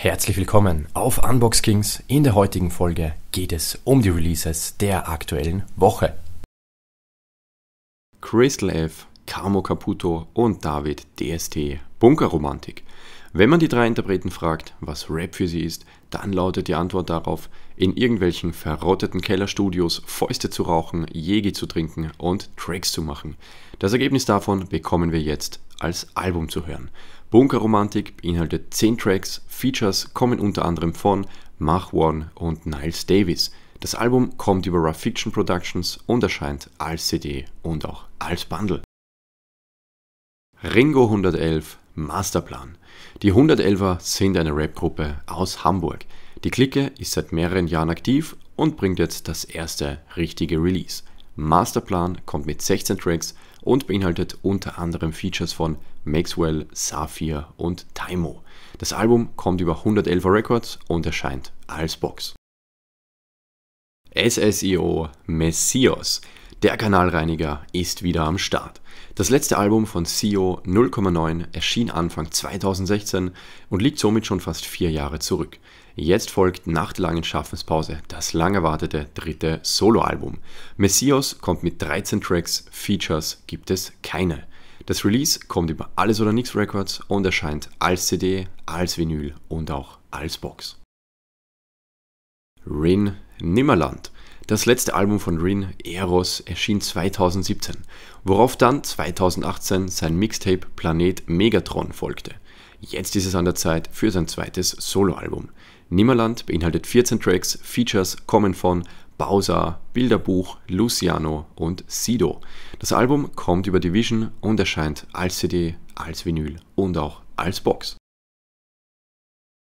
Herzlich willkommen auf Unbox Kings. In der heutigen Folge geht es um die Releases der aktuellen Woche. Crystal F, Camo Caputo und David DST, Bunkerromantik. Wenn man die drei Interpreten fragt, was Rap für sie ist, dann lautet die Antwort darauf, in irgendwelchen verrotteten Kellerstudios Fäuste zu rauchen, Jägi zu trinken und Tricks zu machen. Das Ergebnis davon bekommen wir jetzt als Album zu hören. Bunkerromantik beinhaltet 10 Tracks, Features kommen unter anderem von Mach One und Niles Davis. Das Album kommt über Rough Fiction Productions und erscheint als CD und auch als Bundle. Ringo 111 Masterplan. Die 111er sind eine Rapgruppe aus Hamburg. Die Clique ist seit mehreren Jahren aktiv und bringt jetzt das erste richtige Release. Masterplan kommt mit 16 Tracks und beinhaltet unter anderem Features von Maxwell, Sapphire und Taimo. Das Album kommt über 111 Records und erscheint als Box. SSEO Messios der Kanalreiniger ist wieder am Start. Das letzte Album von CEO 0,9 erschien Anfang 2016 und liegt somit schon fast vier Jahre zurück. Jetzt folgt nach der langen Schaffenspause das lang erwartete dritte Soloalbum. Messios kommt mit 13 Tracks, Features gibt es keine. Das Release kommt über Alles oder Nichts Records und erscheint als CD, als Vinyl und auch als Box. Rin Nimmerland das letzte Album von Rin, Eros, erschien 2017, worauf dann 2018 sein Mixtape Planet Megatron folgte. Jetzt ist es an der Zeit für sein zweites Soloalbum. Nimmerland beinhaltet 14 Tracks, Features kommen von Bowser, Bilderbuch, Luciano und Sido. Das Album kommt über Division und erscheint als CD, als Vinyl und auch als Box.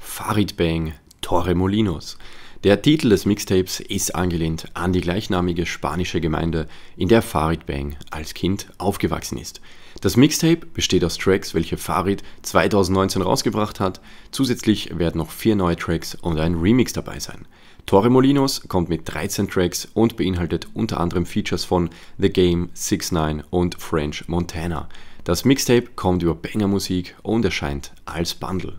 Farid Bang, Torre Molinos. Der Titel des Mixtapes ist angelehnt an die gleichnamige spanische Gemeinde, in der Farid Bang als Kind aufgewachsen ist. Das Mixtape besteht aus Tracks, welche Farid 2019 rausgebracht hat. Zusätzlich werden noch vier neue Tracks und ein Remix dabei sein. Torre Molinos kommt mit 13 Tracks und beinhaltet unter anderem Features von The Game, 69 und French Montana. Das Mixtape kommt über Banger Musik und erscheint als Bundle.